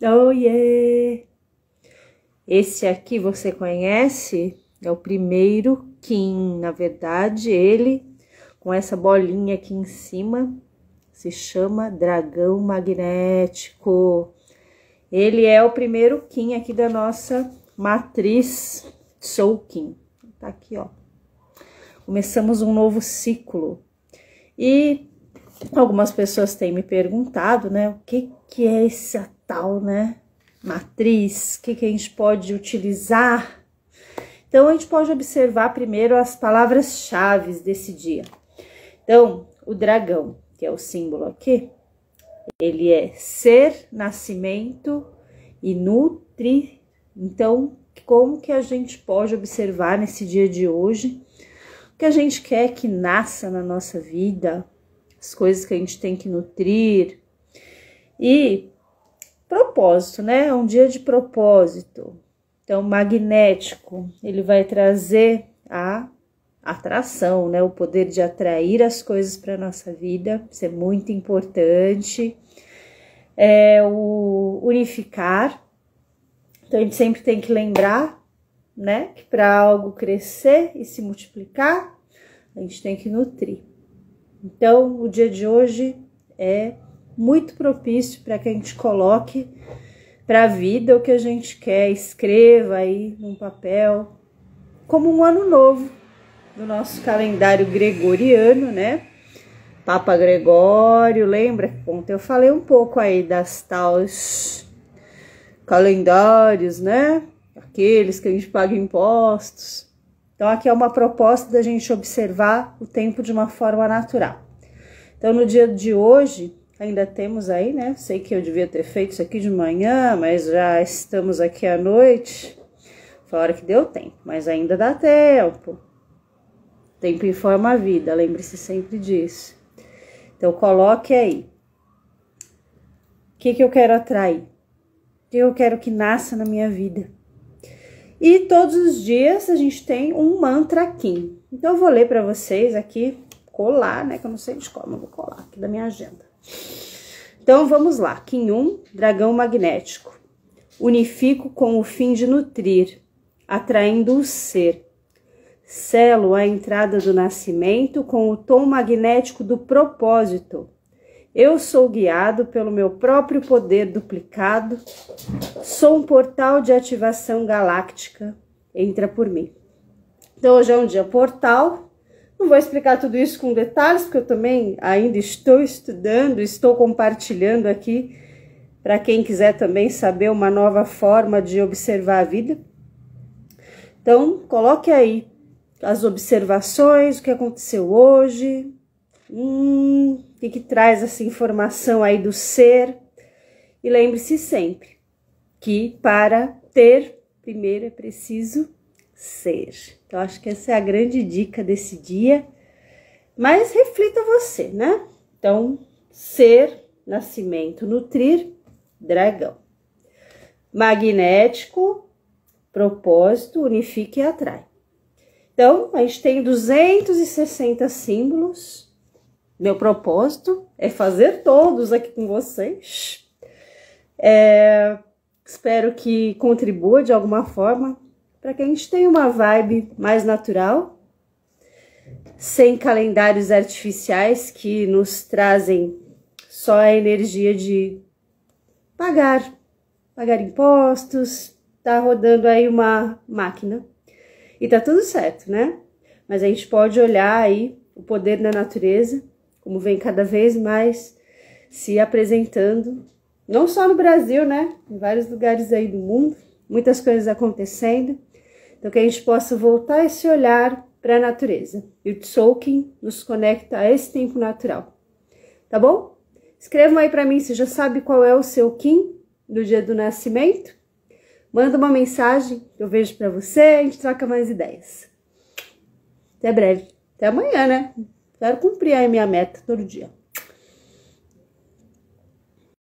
Oh yeah! Esse aqui você conhece? É o primeiro Kim. Na verdade, ele, com essa bolinha aqui em cima, se chama dragão magnético. Ele é o primeiro Kim aqui da nossa matriz Soul Kim. Tá aqui, ó. Começamos um novo ciclo. E algumas pessoas têm me perguntado, né, o que que é essa tal, né? Matriz, o que, que a gente pode utilizar. Então, a gente pode observar primeiro as palavras-chave desse dia. Então, o dragão, que é o símbolo aqui, ele é ser, nascimento e nutri. Então, como que a gente pode observar nesse dia de hoje o que a gente quer que nasça na nossa vida, as coisas que a gente tem que nutrir. E propósito, né? É um dia de propósito. Então, magnético, ele vai trazer a atração, né? O poder de atrair as coisas para nossa vida, isso é muito importante. É o unificar. Então, a gente sempre tem que lembrar, né, que para algo crescer e se multiplicar, a gente tem que nutrir. Então, o dia de hoje é muito propício para que a gente coloque para a vida o que a gente quer, escreva aí num papel, como um ano novo do nosso calendário gregoriano, né? Papa Gregório, lembra? Ontem eu falei um pouco aí das tais calendários, né? Aqueles que a gente paga impostos. Então, aqui é uma proposta da gente observar o tempo de uma forma natural. Então, no dia de hoje, Ainda temos aí, né? Sei que eu devia ter feito isso aqui de manhã, mas já estamos aqui à noite. Foi a hora que deu tempo, mas ainda dá tempo. Tempo informa a vida, lembre-se sempre disso. Então, coloque aí. O que, que eu quero atrair? O que eu quero que nasça na minha vida? E todos os dias a gente tem um mantra aqui. Então, eu vou ler para vocês aqui, colar, né? Que eu não sei de qual, mas vou colar aqui da minha agenda. Então vamos lá. Kim 1, dragão magnético. Unifico com o fim de nutrir, atraindo o ser. Selo a entrada do nascimento com o tom magnético do propósito. Eu sou guiado pelo meu próprio poder duplicado. Sou um portal de ativação galáctica. Entra por mim. Então hoje é um dia portal não vou explicar tudo isso com detalhes, porque eu também ainda estou estudando, estou compartilhando aqui para quem quiser também saber uma nova forma de observar a vida. Então, coloque aí as observações, o que aconteceu hoje, hum, o que, que traz essa informação aí do ser. E lembre-se sempre que para ter, primeiro é preciso ser. Então, acho que essa é a grande dica desse dia. Mas reflita você, né? Então, ser, nascimento, nutrir, dragão. Magnético, propósito, unifique e atrai. Então, a gente tem 260 símbolos. Meu propósito é fazer todos aqui com vocês. É, espero que contribua de alguma forma para que a gente tenha uma vibe mais natural, sem calendários artificiais que nos trazem só a energia de pagar, pagar impostos, tá rodando aí uma máquina e tá tudo certo, né? Mas a gente pode olhar aí o poder da natureza, como vem cada vez mais se apresentando, não só no Brasil, né? Em vários lugares aí do mundo, muitas coisas acontecendo. Então, que a gente possa voltar esse olhar para a natureza. E o Tzolk'in nos conecta a esse tempo natural. Tá bom? Escrevam aí para mim, você já sabe qual é o seu Kim do dia do nascimento? Manda uma mensagem, eu vejo para você, a gente troca mais ideias. Até breve. Até amanhã, né? Quero cumprir a minha meta todo dia.